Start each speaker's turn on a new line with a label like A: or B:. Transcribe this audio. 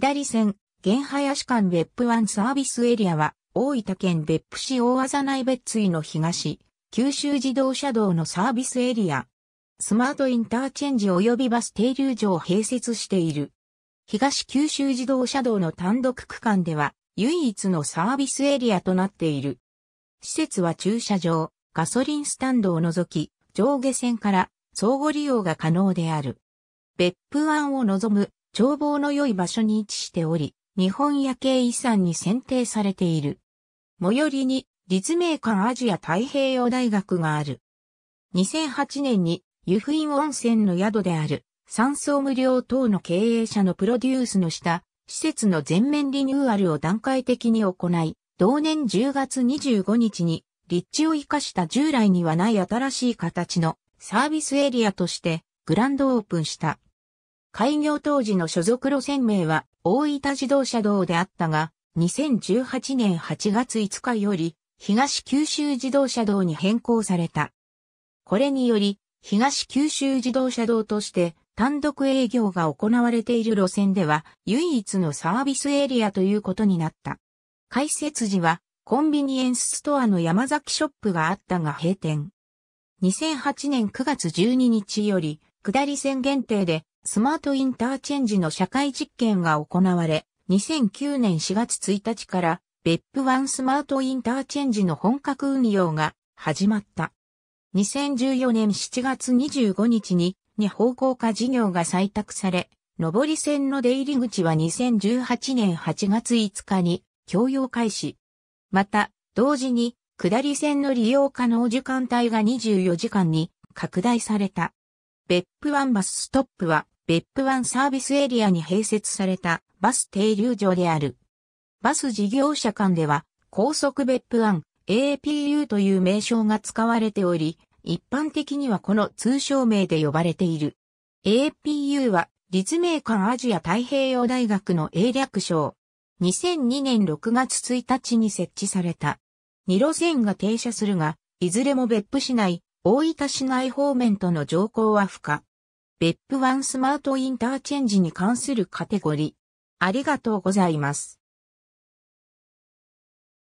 A: 下り線、現林間別府湾サービスエリアは、大分県別府市大麻内別井の東、九州自動車道のサービスエリア。スマートインターチェンジ及びバス停留所を併設している。東九州自動車道の単独区間では、唯一のサービスエリアとなっている。施設は駐車場、ガソリンスタンドを除き、上下線から相互利用が可能である。別府湾を望む眺望の良い場所に位置しており、日本夜景遺産に選定されている。最寄りに立命館アジア太平洋大学がある。2008年に湯布院温泉の宿である山荘無料等の経営者のプロデュースの下、施設の全面リニューアルを段階的に行い、同年10月25日に立地を生かした従来にはない新しい形のサービスエリアとしてグランドオープンした。開業当時の所属路線名は大分自動車道であったが、2018年8月5日より東九州自動車道に変更された。これにより、東九州自動車道として単独営業が行われている路線では唯一のサービスエリアということになった。開設時はコンビニエンスストアの山崎ショップがあったが閉店。2008年9月12日より下り線限定でスマートインターチェンジの社会実験が行われ、2009年4月1日から別府湾スマートインターチェンジの本格運用が始まった。2014年7月25日にに方向化事業が採択され、上り線の出入り口は2018年8月5日に共用開始。また、同時に下り線の利用可能時間帯が24時間に拡大された。別府ンバスストップは別府湾サービスエリアに併設されたバス停留所である。バス事業者間では、高速別府湾 APU という名称が使われており、一般的にはこの通称名で呼ばれている。APU は立命館アジア太平洋大学の英略省。2002年6月1日に設置された。2路線が停車するが、いずれも別府市内、大分市内方面との乗降は不可。別府湾スマートインターチェンジに関するカテゴリー。ありがとうございます。